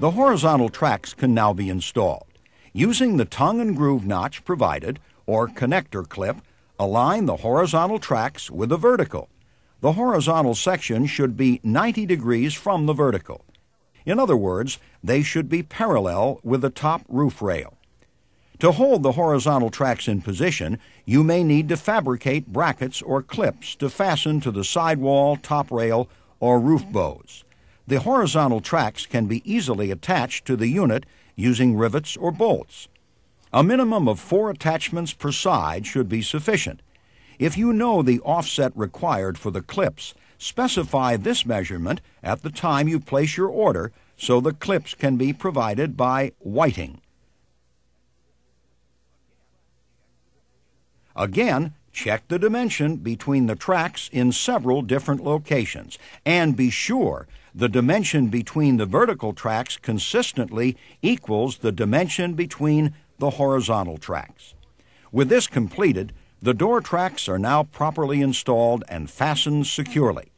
The horizontal tracks can now be installed. Using the tongue and groove notch provided, or connector clip, align the horizontal tracks with the vertical. The horizontal section should be 90 degrees from the vertical. In other words, they should be parallel with the top roof rail. To hold the horizontal tracks in position, you may need to fabricate brackets or clips to fasten to the sidewall, top rail, or roof bows the horizontal tracks can be easily attached to the unit using rivets or bolts. A minimum of four attachments per side should be sufficient. If you know the offset required for the clips, specify this measurement at the time you place your order so the clips can be provided by whiting. Again, Check the dimension between the tracks in several different locations and be sure the dimension between the vertical tracks consistently equals the dimension between the horizontal tracks. With this completed, the door tracks are now properly installed and fastened securely.